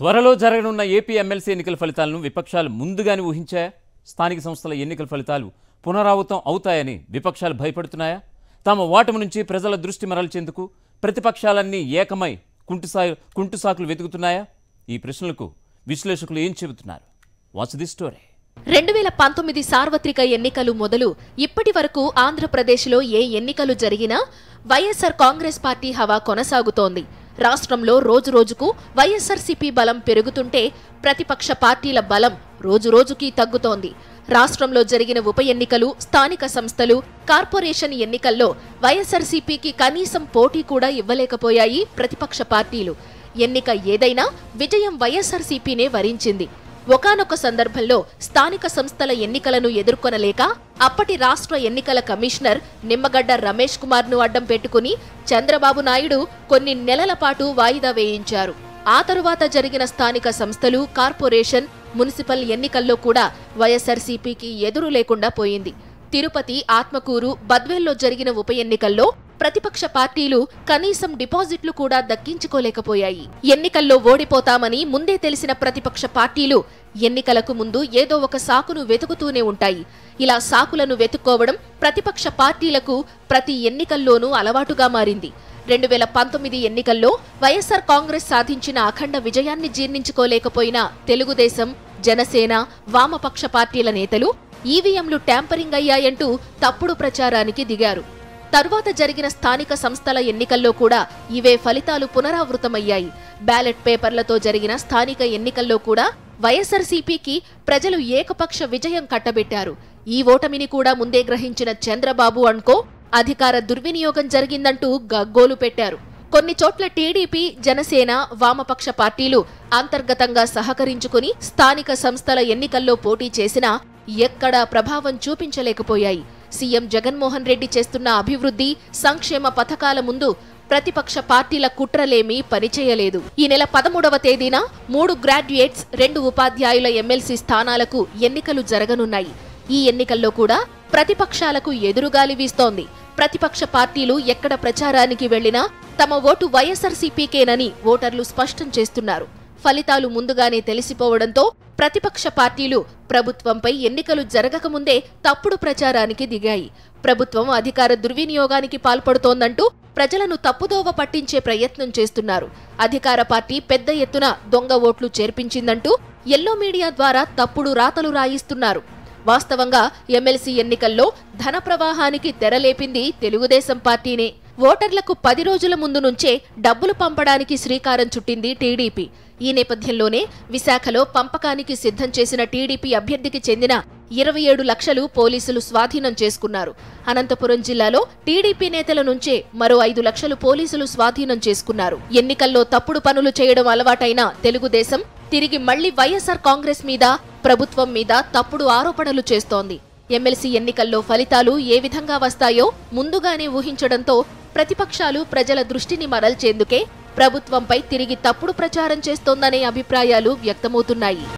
త్వరలో జరగనున్న AP MLC ఎన్నికల ఫలితాలను విపక్షాలు ముందుగానే ఊహించాయా స్థానిక సంస్థల ఎన్నికల ఫలితాలు పునరావృతం అవుతాయని విపక్షాలు భయపడుతున్నాయా తమ ఓటమి నుంచి ప్రజల దృష్టి మరల్చేందుకు ప్రతిపక్షాలన్నీ ఏకమై కుంటుసా కుంటుసాకులు వెతుకుతున్నాయా ఈ ప్రశ్నలకు విశ్లేషకులు ఏం చెబుతున్నారు వాచ్ ది స్టోరీ రెండు వేల పంతొమ్మిది సార్వత్రిక ఎన్నికలు మొదలు ఇప్పటి వరకు ఆంధ్రప్రదేశ్లో ఏ ఎన్నికలు జరిగినా వైఎస్సార్ కాంగ్రెస్ పార్టీ హవా కొనసాగుతోంది రాష్ట్రంలో రోజురోజుకు వైఎస్ఆర్సీపీ బలం పెరుగుతుంటే ప్రతిపక్ష పార్టీల బలం రోజురోజుకీ తగ్గుతోంది రాష్ట్రంలో జరిగిన ఉప ఎన్నికలు స్థానిక సంస్థలు కార్పొరేషన్ ఎన్నికల్లో వైఎస్ఆర్సీపీకి కనీసం పోటీ కూడా ఇవ్వలేకపోయాయి ప్రతిపక్ష పార్టీలు ఎన్నిక ఏదైనా విజయం వైఎస్ఆర్సీపీనే వరించింది ఒకనొక సందర్భంలో స్థానిక సంస్థల ఎన్నికలను ఎదుర్కొనలేక అప్పటి రాష్ట్ర ఎన్నికల కమిషనర్ నిమ్మగడ్డ రమేష్ కుమార్ను అడ్డం పెట్టుకుని చంద్రబాబు నాయుడు కొన్ని నెలల పాటు వాయిదా వేయించారు ఆ తరువాత జరిగిన స్థానిక సంస్థలు కార్పొరేషన్ మున్సిపల్ ఎన్నికల్లో కూడా వైఎస్ఆర్సీపీకి ఎదురు లేకుండా పోయింది తిరుపతి ఆత్మకూరు బద్వేల్లో జరిగిన ఉప ఎన్నికల్లో ప్రతిపక్ష పార్టీలు కనీసం డిపాజిట్లు కూడా దక్కించుకోలేకపోయాయి ఎన్నికల్లో ఓడిపోతామని ముందే తెలిసిన ప్రతిపక్ష పార్టీలు ఎన్నికలకు ముందు ఏదో ఒక సాకును వెతుకుతూనే ఉంటాయి ఇలా సాకులను వెతుక్కోవడం ప్రతిపక్ష పార్టీలకు ప్రతి ఎన్నికల్లోనూ అలవాటుగా మారింది రెండు వేల పంతొమ్మిది ఎన్నికల్లో వైఎస్సార్ కాంగ్రెస్ సాధించిన అఖండ విజయాన్ని జీర్ణించుకోలేకపోయిన తెలుగుదేశం జనసేన వామపక్ష పార్టీల నేతలు ఈవీఎంలు ట్యాంపరింగ్ అయ్యాయంటూ తప్పుడు ప్రచారానికి దిగారు తర్వాత జరిగిన స్థానిక సంస్థల ఎన్నికల్లో కూడా ఇవే ఫలితాలు పునరావృతమయ్యాయి బ్యాలెట్ పేపర్లతో జరిగిన స్థానిక ఎన్నికల్లో కూడా వైఎస్ఆర్సీపీకి ప్రజలు ఏకపక్ష విజయం కట్టబెట్టారు ఈ ఓటమిని కూడా ముందే గ్రహించిన చంద్రబాబు అనుకో అధికార దుర్వినియోగం జరిగిందంటూ గగ్గోలు పెట్టారు కొన్ని చోట్ల టీడీపీ జనసేన వామపక్ష పార్టీలు అంతర్గతంగా సహకరించుకుని స్థానిక సంస్థల ఎన్నికల్లో పోటీ చేసినా ఎక్కడా ప్రభావం చూపించలేకపోయాయి సీఎం జగన్మోహన్ రెడ్డి చేస్తున్న అభివృద్ధి సంక్షేమ పథకాల ముందు ప్రతిపక్ష పార్టీల కుట్రలేమీ పనిచేయలేదు ఈ నెల పదమూడవ తేదీన మూడు గ్రాడ్యుయేట్స్ రెండు ఉపాధ్యాయుల ఎమ్మెల్సీ స్థానాలకు ఎన్నికలు జరగనున్నాయి ఈ ఎన్నికల్లో కూడా ప్రతిపక్షాలకు ఎదురుగాలి వీస్తోంది ప్రతిపక్ష పార్టీలు ఎక్కడ ప్రచారానికి వెళ్లినా తమ ఓటు వైఎస్ఆర్సీపీకేనని ఓటర్లు స్పష్టం చేస్తున్నారు ఫలితాలు ముందుగానే తెలిసిపోవడంతో ప్రతిపక్ష పార్టీలు ప్రభుత్వంపై ఎన్నికలు జరగకముందే తప్పుడు ప్రచారానికి దిగాయి ప్రభుత్వం అధికార దుర్వినియోగానికి పాల్పడుతోందంటూ ప్రజలను తప్పుదోవ పట్టించే ప్రయత్నం చేస్తున్నారు అధికార పార్టీ పెద్ద ఎత్తున దొంగ ఓట్లు చేర్పించిందంటూ ఎల్లో మీడియా ద్వారా తప్పుడు రాతలు రాయిస్తున్నారు వాస్తవంగా ఎమ్మెల్సీ ఎన్నికల్లో ధన ప్రవాహానికి తెరలేపింది తెలుగుదేశం పార్టీనే ఓటర్లకు పది రోజుల ముందు నుంచే డబ్బులు పంపడానికి శ్రీకారం చుట్టింది టీడీపీ ఈ నేపథ్యంలోనే విశాఖలో పంపకానికి సిద్ధం చేసిన టీడీపీ అభ్యర్థికి చెందిన ఇరవై ఏడు లక్షలు పోలీసులు స్వాధీనం చేసుకున్నారు అనంతపురం జిల్లాలో టీడీపీ నేతల నుంచే మరో ఐదు లక్షలు పోలీసులు స్వాధీనం చేసుకున్నారు ఎన్నికల్లో తప్పుడు పనులు చేయడం అలవాటైన తెలుగుదేశం తిరిగి మళ్లీ వైఎస్ఆర్ కాంగ్రెస్ మీద ప్రభుత్వం మీద తప్పుడు ఆరోపణలు చేస్తోంది ఎమ్మెల్సీ ఎన్నికల్లో ఫలితాలు ఏ విధంగా వస్తాయో ముందుగానే ఊహించడంతో ప్రతిపక్షాలు ప్రజల దృష్టిని మరల్చేందుకే ప్రభుత్వంపై తిరిగి తప్పుడు ప్రచారం చేస్తోందనే అభిప్రాయాలు వ్యక్తమవుతున్నాయి